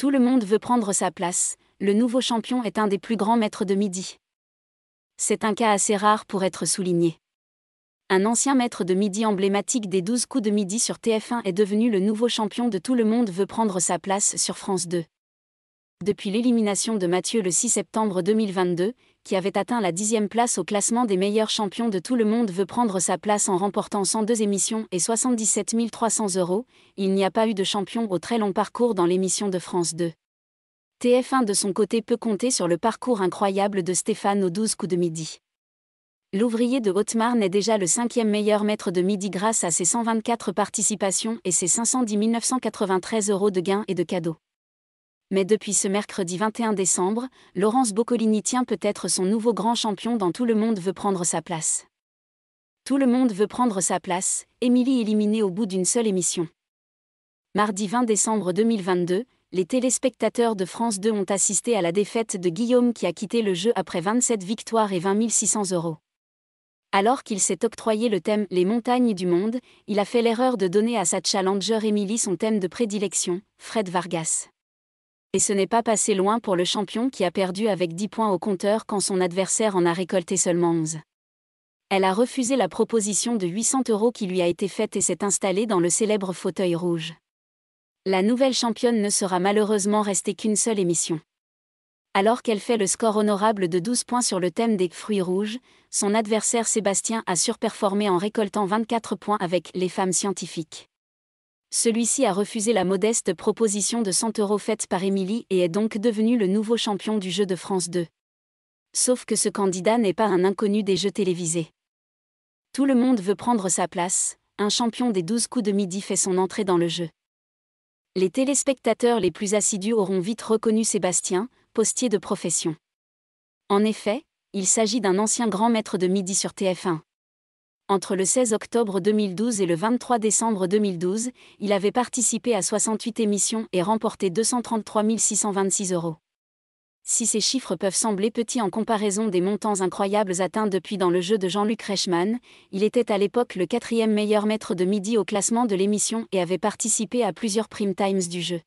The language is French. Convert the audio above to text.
Tout le monde veut prendre sa place, le nouveau champion est un des plus grands maîtres de midi. C'est un cas assez rare pour être souligné. Un ancien maître de midi emblématique des 12 coups de midi sur TF1 est devenu le nouveau champion de Tout le monde veut prendre sa place sur France 2 depuis l'élimination de Mathieu le 6 septembre 2022, qui avait atteint la dixième place au classement des meilleurs champions de tout le monde veut prendre sa place en remportant 102 émissions et 77 300 euros, il n'y a pas eu de champion au très long parcours dans l'émission de France 2. TF1 de son côté peut compter sur le parcours incroyable de Stéphane aux 12 coups de midi. L'ouvrier de Haute-Marne est déjà le cinquième meilleur maître de midi grâce à ses 124 participations et ses 510 993 euros de gains et de cadeaux mais depuis ce mercredi 21 décembre, Laurence Boccolini tient peut-être son nouveau grand champion dans Tout le monde veut prendre sa place. Tout le monde veut prendre sa place, Émilie éliminée au bout d'une seule émission. Mardi 20 décembre 2022, les téléspectateurs de France 2 ont assisté à la défaite de Guillaume qui a quitté le jeu après 27 victoires et 20 600 euros. Alors qu'il s'est octroyé le thème Les montagnes du monde, il a fait l'erreur de donner à sa challenger Émilie son thème de prédilection, Fred Vargas et ce n'est pas passé loin pour le champion qui a perdu avec 10 points au compteur quand son adversaire en a récolté seulement 11. Elle a refusé la proposition de 800 euros qui lui a été faite et s'est installée dans le célèbre fauteuil rouge. La nouvelle championne ne sera malheureusement restée qu'une seule émission. Alors qu'elle fait le score honorable de 12 points sur le thème des fruits rouges, son adversaire Sébastien a surperformé en récoltant 24 points avec les femmes scientifiques. Celui-ci a refusé la modeste proposition de 100 euros faite par Émilie et est donc devenu le nouveau champion du jeu de France 2. Sauf que ce candidat n'est pas un inconnu des jeux télévisés. Tout le monde veut prendre sa place, un champion des 12 coups de midi fait son entrée dans le jeu. Les téléspectateurs les plus assidus auront vite reconnu Sébastien, postier de profession. En effet, il s'agit d'un ancien grand maître de midi sur TF1. Entre le 16 octobre 2012 et le 23 décembre 2012, il avait participé à 68 émissions et remporté 233 626 euros. Si ces chiffres peuvent sembler petits en comparaison des montants incroyables atteints depuis dans le jeu de Jean-Luc Reichmann, il était à l'époque le quatrième meilleur maître de midi au classement de l'émission et avait participé à plusieurs prime times du jeu.